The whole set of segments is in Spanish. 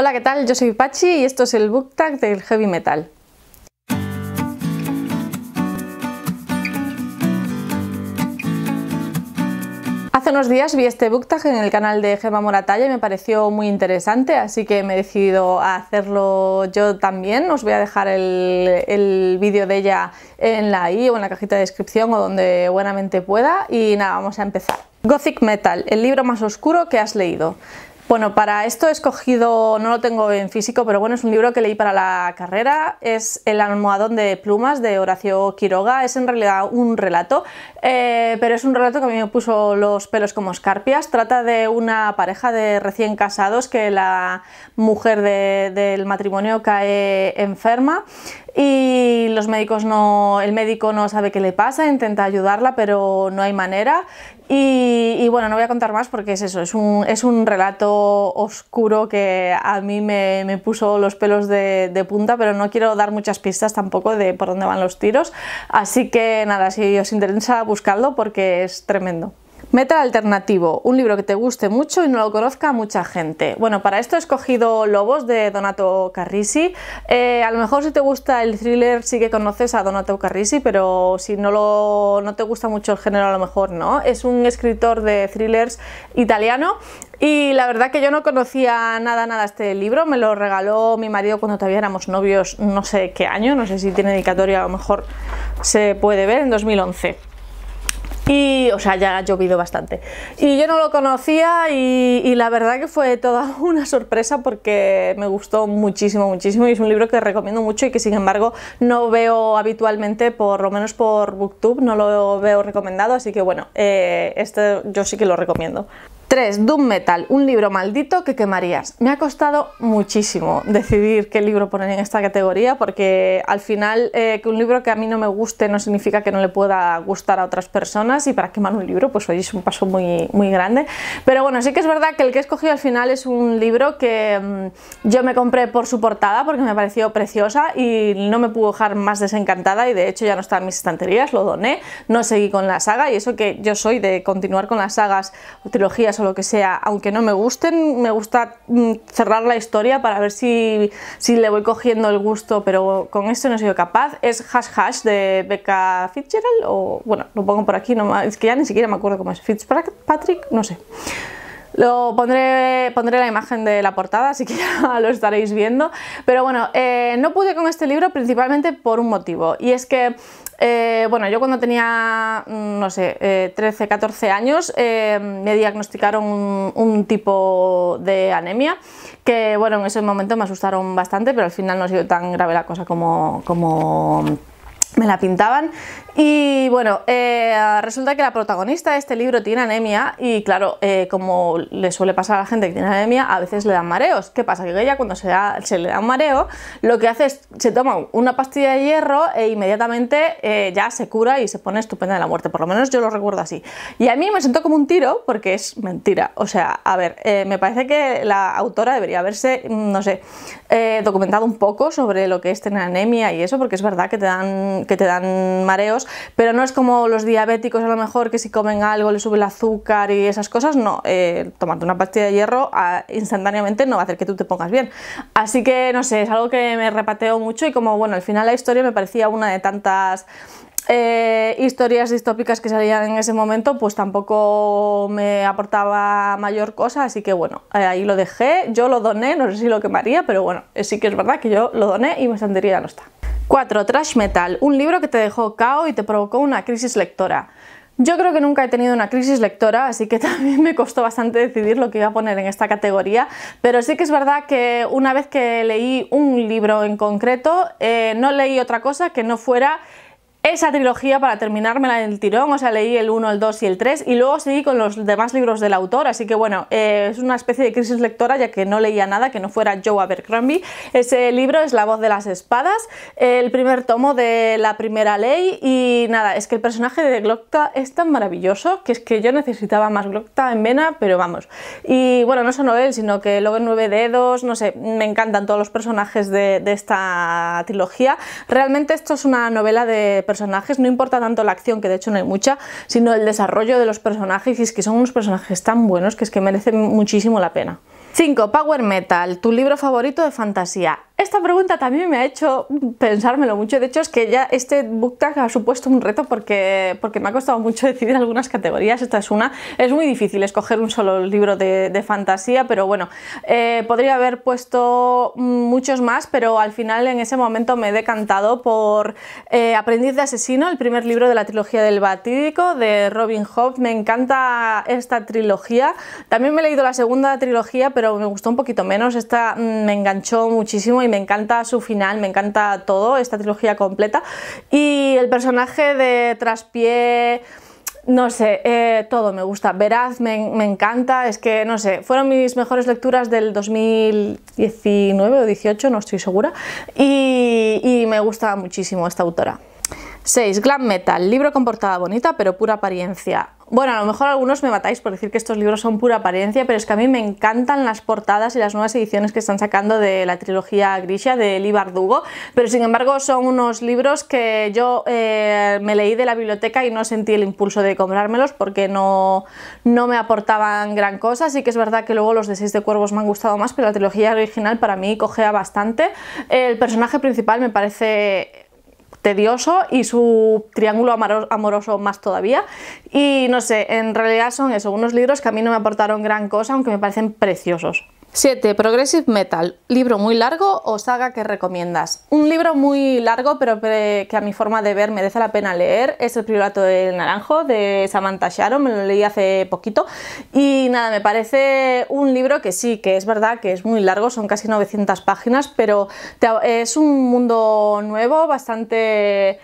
Hola, ¿qué tal? Yo soy Pachi y esto es el Book Tag del Heavy Metal. Hace unos días vi este book en el canal de Gema Moratalla y me pareció muy interesante, así que me he decidido a hacerlo yo también. Os voy a dejar el, el vídeo de ella en la i o en la cajita de descripción o donde buenamente pueda. Y nada, vamos a empezar. Gothic Metal, el libro más oscuro que has leído. Bueno, para esto he escogido, no lo tengo en físico, pero bueno, es un libro que leí para la carrera, es El almohadón de plumas de Horacio Quiroga, es en realidad un relato, eh, pero es un relato que a mí me puso los pelos como escarpias, trata de una pareja de recién casados que la mujer del matrimonio cae enferma, y los médicos no, el médico no sabe qué le pasa, intenta ayudarla, pero no hay manera. Y, bueno, no voy a contar más porque es eso, es un, relato oscuro que a mí me, puso los pelos de, de, punta, pero no quiero dar muchas pistas tampoco de por dónde van los tiros. Así que nada, si os interesa, buscarlo porque es tremendo. Meta alternativo, un libro que te guste mucho y no lo conozca mucha gente. Bueno, para esto he escogido Lobos de Donato Carrisi. Eh, a lo mejor si te gusta el thriller sí que conoces a Donato Carrisi, pero si no, lo, no te gusta mucho el género a lo mejor no. Es un escritor de thrillers italiano y la verdad que yo no conocía nada, nada este libro, me lo regaló mi marido cuando todavía éramos novios, no sé qué año, no sé si tiene dedicatoria, a lo mejor se puede ver, en 2011 o sea, ya ha llovido bastante. Y yo no lo conocía y, la verdad que fue toda una sorpresa porque me gustó muchísimo, muchísimo y es un libro que recomiendo mucho y que sin embargo no veo habitualmente, por lo menos por BookTube, no lo veo recomendado, así que bueno, eh, este yo sí que lo recomiendo. 3. Doom Metal, un libro maldito que quemarías. Me ha costado muchísimo decidir qué libro poner en esta categoría porque al final eh, que un libro que a mí no me guste no significa que no le pueda gustar a otras personas y para quemar un libro pues hoy es un paso muy, muy grande. Pero bueno, sí que es verdad que el que he escogido al final es un libro que mm, yo me compré por su portada porque me pareció preciosa y no me pudo dejar más desencantada y de hecho ya no está en mis estanterías, lo doné, no seguí con la saga y eso que yo soy de continuar con las sagas o trilogías o lo que sea, aunque no me gusten, me gusta mm, cerrar la historia para ver si, le voy cogiendo el gusto, pero con esto no he sido capaz. Es Hash Hash de Becca Fitzgerald, o bueno, lo pongo por aquí, es que ya ni siquiera me acuerdo cómo es, Fitzpatrick, no sé. Lo pondré, pondré la imagen de la portada, así que ya lo estaréis viendo. Pero bueno, eh, no pude con este libro principalmente por un motivo, y es que eh, bueno, yo cuando tenía, mm, no sé, 13, eh, 14 años, me diagnosticaron un, un, tipo de anemia, que bueno, en ese momento me asustaron bastante, pero al final no ha sido tan grave la cosa como... como me la pintaban y bueno, eh, resulta que la protagonista de este libro tiene anemia y claro, eh, como le suele pasar a la gente que tiene anemia, a veces le dan mareos. ¿Qué pasa? Que ella cuando se, da, se le da un mareo, lo que hace es, se toma una pastilla de hierro e inmediatamente eh, ya se cura y se pone estupenda de la muerte, por lo menos yo lo recuerdo así. Y a mí me sentó como un tiro porque es mentira. O sea, a ver, me parece que la autora debería haberse, mm, no sé, documentado un poco sobre lo que es tener anemia y eso, porque es verdad que te dan que te dan mareos, pero no es como los diabéticos a lo mejor que si comen algo le sube el azúcar y esas cosas, no, eh, tomando una pastilla de hierro ah, instantáneamente no va a hacer que tú te pongas bien. Así que no sé, es algo que me repateo mucho y como bueno, al final la historia me parecía una de tantas eh, historias distópicas que salían en ese momento, pues tampoco me aportaba mayor cosa, así que bueno, eh, ahí lo dejé, yo lo doné, no sé si lo quemaría, pero bueno, sí que es verdad que yo lo doné y me sentiría no está. 4. Trash Metal, un libro que te dejó cao y te provocó una crisis lectora. Yo creo que nunca he tenido una crisis lectora, así que también me costó bastante decidir lo que iba a poner en esta categoría, pero sí que es verdad que una vez que leí un libro en concreto, eh, no leí otra cosa que no fuera esa trilogía para la del tirón, o sea, leí el 1, el 2 y el 3 y luego seguí con los demás libros del autor, así que bueno, eh, es una especie de crisis lectora ya que no leía nada que no fuera Joe Abercrombie. Ese libro es La voz de las espadas, el primer tomo de la primera ley y nada, es que el personaje de Glocta es tan maravilloso que es que yo necesitaba más Glocta en vena, pero vamos. Y bueno, no solo él, sino que luego 9 Nueve Dedos, no sé, me encantan todos los personajes de, esta trilogía. Realmente esto es una novela de personajes, no importa tanto la acción, que de hecho no hay mucha, sino el desarrollo de los personajes y es que son unos personajes tan buenos que es que merecen muchísimo la pena. 5. Power Metal, tu libro favorito de fantasía. Esta pregunta también me ha hecho pensármelo mucho. De hecho, es que ya este book tag ha supuesto un reto porque, porque me ha costado mucho decidir algunas categorías. Esta es una. Es muy difícil escoger un solo libro de, fantasía, pero bueno, eh, podría haber puesto muchos más, pero al final en ese momento me he decantado por eh, Aprendiz de Asesino, el primer libro de la trilogía del Batídico de Robin Hobb. Me encanta esta trilogía. También me he leído la segunda trilogía, pero me gustó un poquito menos. Esta mm, me enganchó muchísimo me encanta su final, me encanta todo, esta trilogía completa. Y el personaje de Traspié no sé, eh, todo me gusta. Veraz me, encanta, es que no sé, fueron mis mejores lecturas del 2019 o 18, no estoy segura, y me gusta muchísimo esta autora. 6. Glam Metal, libro con portada bonita pero pura apariencia. Bueno, a lo mejor algunos me matáis por decir que estos libros son pura apariencia, pero es que a mí me encantan las portadas y las nuevas ediciones que están sacando de la trilogía Grisha de Eli Bardugo, pero sin embargo son unos libros que yo eh, me leí de la biblioteca y no sentí el impulso de comprármelos porque no, no me aportaban gran cosa, así que es verdad que luego los de Seis de Cuervos me han gustado más, pero la trilogía original para mí cogea bastante. El personaje principal me parece tedioso y su triángulo amoroso más todavía. Y no sé, en realidad son eso, unos libros que a mí no me aportaron gran cosa, aunque me parecen preciosos. 7. Progressive Metal. ¿Libro muy largo o saga que recomiendas? Un libro muy largo, pero que a mi forma de ver merece la pena leer, es El Priorato del Naranjo de Samantha Sharon, me lo leí hace poquito. Y nada, me parece un libro que sí, que es verdad que es muy largo, son casi 900 páginas, pero es un mundo nuevo, bastante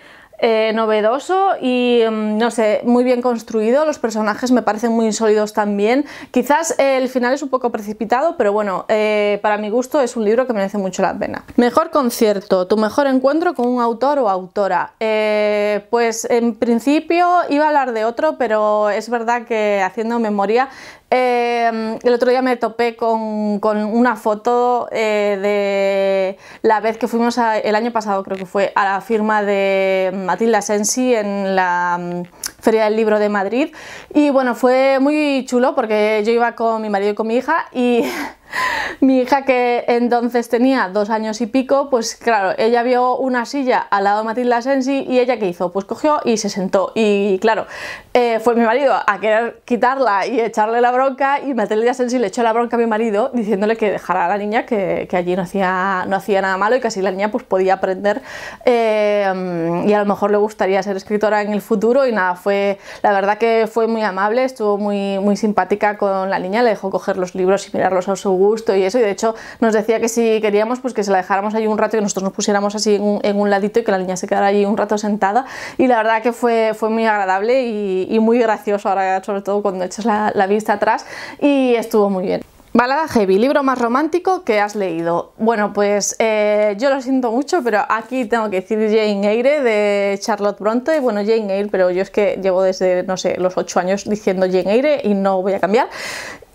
eh, novedoso y mm, no sé, muy bien construido. Los personajes me parecen muy sólidos también. Quizás el final es un poco precipitado, pero bueno, eh, para mi gusto es un libro que merece mucho la pena. Mejor concierto, tu mejor encuentro con un autor o autora. Eh, pues en principio iba a hablar de otro, pero es verdad que haciendo memoria Em, el otro día me topé con, una foto eh, de la vez que fuimos el año pasado, creo que fue, a la firma de Matilda Sensi en la mm, Feria del Libro de Madrid. Y bueno, fue muy chulo porque yo iba con mi marido y con mi hija y Mi hija que entonces tenía dos años y pico, pues claro, ella vio una silla al lado de Matilda Sensi y ella que hizo, pues cogió y se sentó. Y claro, eh, fue mi marido a querer quitarla y echarle la bronca y Matilda Sensi le echó la bronca a mi marido diciéndole que dejara a la niña, que, allí no hacía, no hacía nada malo y que así la niña pues podía aprender eh, y a lo mejor le gustaría ser escritora en el futuro y nada, fue, la verdad que fue muy amable, estuvo muy, muy simpática con la niña, le dejó coger los libros y mirarlos a su y eso, y de hecho nos decía que si queríamos, pues que se la dejáramos ahí un rato, que nosotros nos pusiéramos así en un, ladito y que la niña se quedara allí un rato sentada, y la verdad que fue, fue muy agradable y, muy gracioso ahora, sobre todo cuando echas la, vista atrás, y estuvo muy bien. Balada Heavy, libro más romántico que has leído. Bueno, pues eh, yo lo siento mucho, pero aquí tengo que decir Jane Eyre de Charlotte Bronte. Bueno, Jane Eyre, pero yo es que llevo desde, no sé, los ocho años diciendo Jane Eyre y no voy a cambiar.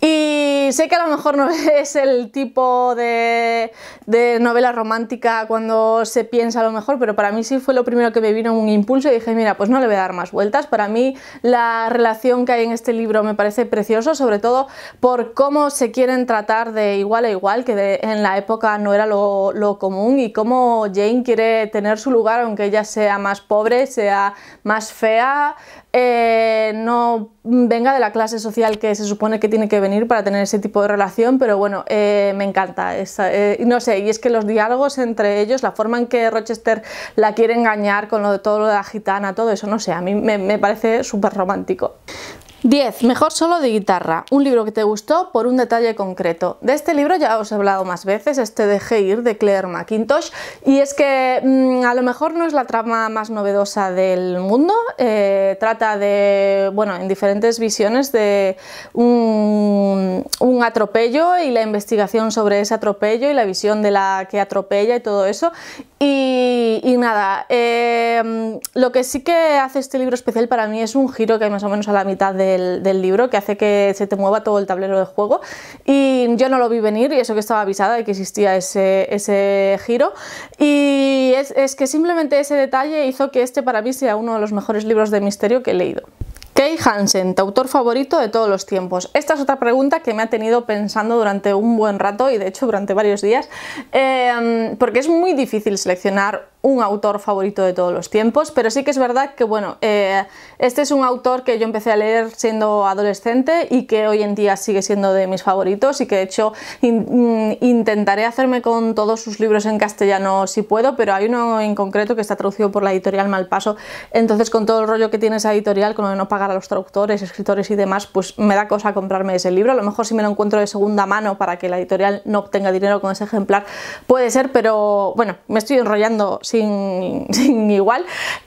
Y sé que a lo mejor no es el tipo de, novela romántica cuando se piensa a lo mejor, pero para mí sí fue lo primero que me vino un impulso y dije, mira, pues no le voy a dar más vueltas. Para mí la relación que hay en este libro me parece precioso, sobre todo por cómo se quieren tratar de igual a igual, que en la época no era lo, común, y cómo Jane quiere tener su lugar, aunque ella sea más pobre, sea más fea, eh, no venga de la clase social que se supone que tiene que venir para tener ese tipo de relación, pero bueno, eh, me encanta. Eh, no sé, y es que los diálogos entre ellos, la forma en que Rochester la quiere engañar con lo de todo lo de la gitana, todo eso, no sé, a mí me parece súper romántico. 10. Mejor solo de guitarra. Un libro que te gustó por un detalle concreto. De este libro ya os he hablado más veces, este de ir de Claire McIntosh. Y es que mm, a lo mejor no es la trama más novedosa del mundo. Eh, trata de, bueno, en diferentes visiones de un, atropello y la investigación sobre ese atropello y la visión de la que atropella y todo eso. Y, nada, eh, lo que sí que hace este libro especial para mí es un giro que hay más o menos a la mitad de del, libro que hace que se te mueva todo el tablero de juego. Y yo no lo vi venir y eso que estaba avisada de que existía ese, giro. Y es que simplemente ese detalle hizo que este para mí sea uno de los mejores libros de misterio que he leído. Kay Hansen, tu autor favorito de todos los tiempos. Esta es otra pregunta que me ha tenido pensando durante un buen rato y de hecho durante varios días, em, porque es muy difícil seleccionar un autor favorito de todos los tiempos, pero sí que es verdad que bueno, eh, este es un autor que yo empecé a leer siendo adolescente y que hoy en día sigue siendo de mis favoritos y que de hecho mm, intentaré hacerme con todos sus libros en castellano si puedo, pero hay uno en concreto que está traducido por la editorial Malpaso, entonces con todo el rollo que tiene esa editorial, con lo de no pagar a los traductores, escritores y demás, pues me da cosa comprarme ese libro. A lo mejor si me lo encuentro de segunda mano para que la editorial no obtenga dinero con ese ejemplar, puede ser, pero bueno, me estoy enrollando sin igual,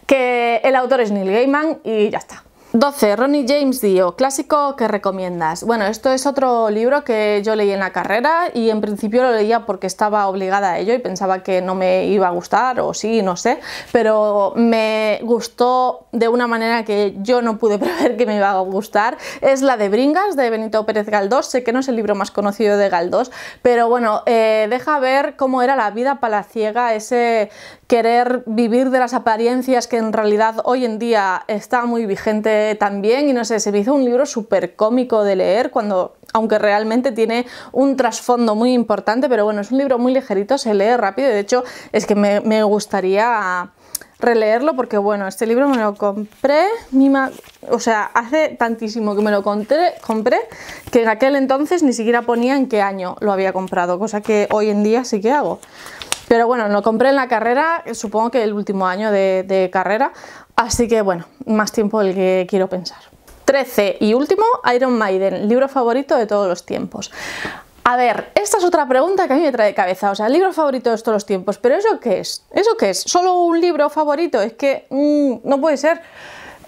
que el autor es Neil Gaiman y ya está. 12. Ronnie James Dio, clásico que recomiendas. Bueno, esto es otro libro que yo leí en la carrera y en principio lo leía porque estaba obligada a ello y pensaba que no me iba a gustar o sí, no sé, pero me gustó de una manera que yo no pude prever que me iba a gustar. Es la de Bringas de Benito Pérez Galdós, sé que no es el libro más conocido de Galdós, pero bueno, eh, deja ver cómo era la vida palaciega, ese querer vivir de las apariencias que en realidad hoy en día está muy vigente también y no sé, se me hizo un libro súper cómico de leer cuando aunque realmente tiene un trasfondo muy importante, pero bueno, es un libro muy ligerito, se lee rápido y de hecho es que me, gustaría releerlo porque bueno, este libro me lo compré, o sea, hace tantísimo que me lo compré que en aquel entonces ni siquiera ponía en qué año lo había comprado, cosa que hoy en día sí que hago. Pero bueno, lo compré en la carrera, supongo que el último año de, carrera, así que bueno, más tiempo del que quiero pensar. 13 y último, Iron Maiden, libro favorito de todos los tiempos. A ver, esta es otra pregunta que a mí me trae de cabeza, o sea, libro favorito de todos los tiempos, pero ¿eso qué es? ¿Eso qué es? ¿Solo un libro favorito? Es que mm, no puede ser.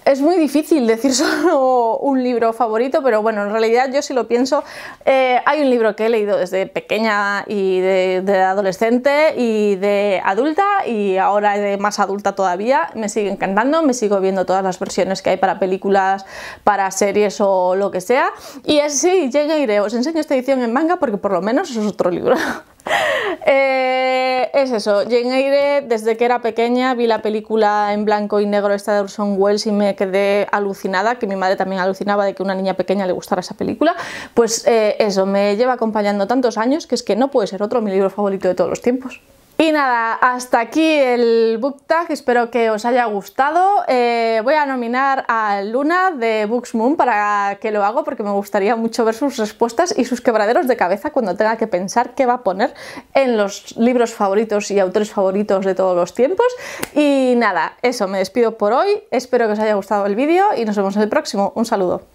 Es muy difícil decir solo un libro favorito, pero bueno, en realidad yo sí lo pienso, eh, hay un libro que he leído desde pequeña y de, adolescente y de adulta y ahora de más adulta todavía, me sigue encantando, me sigo viendo todas las versiones que hay para películas, para series o lo que sea. Y así sí, llegué iré, os enseño esta edición en manga porque por lo menos es otro libro. Eh, es eso, Jane Eyre, desde que era pequeña vi la película en blanco y negro esta de Orson Welles y me quedé alucinada, que mi madre también alucinaba de que una niña pequeña le gustara esa película, pues eh, eso, me lleva acompañando tantos años que es que no puede ser otro mi libro favorito de todos los tiempos. Y nada, hasta aquí el book tag, espero que os haya gustado. Eh, voy a nominar a Luna de Books Moon para que lo hago porque me gustaría mucho ver sus respuestas y sus quebraderos de cabeza cuando tenga que pensar qué va a poner en los libros favoritos y autores favoritos de todos los tiempos. Y nada, eso, me despido por hoy, espero que os haya gustado el vídeo y nos vemos en el próximo. Un saludo.